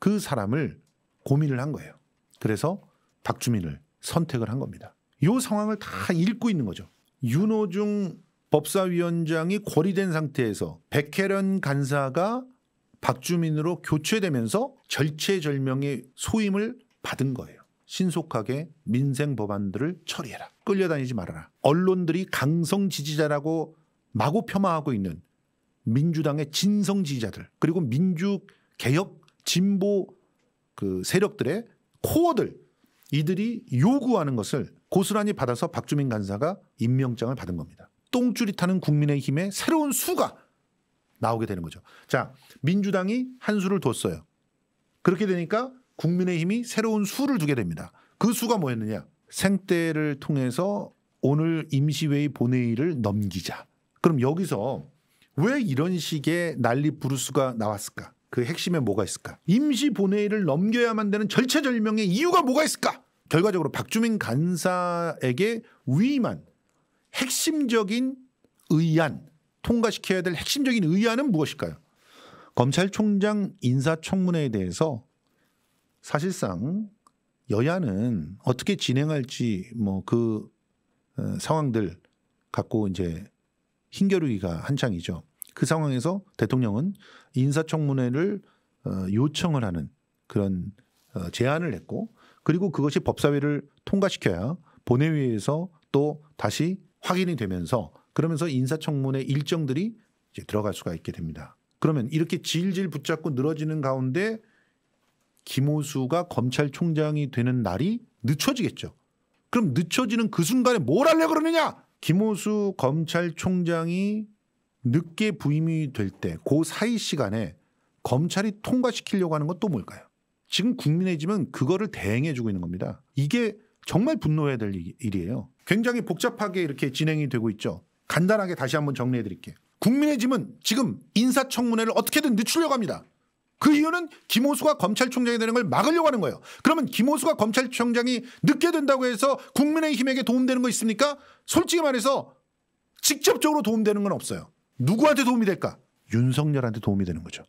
그 사람을 고민을 한 거예요. 그래서 박주민을 선택을 한 겁니다. 이 상황을 다 읽고 있는 거죠. 윤호중 법사위원장이 고리된 상태에서 백혜련 간사가 박주민으로 교체되면서 절체절명의 소임을 받은 거예요. 신속하게 민생 법안들을 처리해라. 끌려다니지 말아라. 언론들이 강성 지지자라고 마구 폄하하고 있는 민주당의 진성 지지자들 그리고 민주 개혁 진보 그 세력들의 코어들 이들이 요구하는 것을 고스란히 받아서 박주민 간사가 임명장을 받은 겁니다. 똥줄이 타는 국민의힘의 새로운 수가 나오게 되는 거죠. 자, 민주당이 한 수를 뒀어요. 그렇게 되니까 국민의힘이 새로운 수를 두게 됩니다. 그 수가 뭐였느냐? 생떼를 통해서 오늘 임시회의 본회의를 넘기자. 그럼 여기서 왜 이런 식의 난리 부르스가 나왔을까? 그 핵심에 뭐가 있을까? 임시 본회의를 넘겨야만 되는 절체절명의 이유가 뭐가 있을까? 결과적으로 박주민 간사에게 위임한 핵심적인 의안, 통과시켜야 될 핵심적인 의안은 무엇일까요? 검찰총장 인사청문회에 대해서 사실상 여야는 어떻게 진행할지 뭐그 어, 상황들 갖고 이제 힘겨루기가 한창이죠. 그 상황에서 대통령은 인사청문회를 어, 요청을 하는 그런 어, 제안을 했고 그리고 그것이 법사위를 통과시켜야 본회의에서 또 다시 확인이 되면서 그러면서 인사청문회 일정들이 이제 들어갈 수가 있게 됩니다. 그러면 이렇게 질질 붙잡고 늘어지는 가운데 김호수가 검찰총장이 되는 날이 늦춰지겠죠. 그럼 늦춰지는 그 순간에 뭘 하려고 그러느냐? 김호수 검찰총장이 늦게 부임이 될 때 그 사이 시간에 검찰이 통과시키려고 하는 건 또 뭘까요? 지금 국민의힘은 그거를 대행해주고 있는 겁니다. 이게 정말 분노해야 될 일이에요. 굉장히 복잡하게 이렇게 진행이 되고 있죠. 간단하게 다시 한번 정리해 드릴게요. 국민의힘은 지금 인사청문회를 어떻게든 늦추려고 합니다. 그 이유는 김호수가 검찰총장이 되는 걸 막으려고 하는 거예요. 그러면 김호수가 검찰총장이 늦게 된다고 해서 국민의힘에게 도움되는 거 있습니까? 솔직히 말해서 직접적으로 도움되는 건 없어요. 누구한테 도움이 될까? 윤석열한테 도움이 되는 거죠.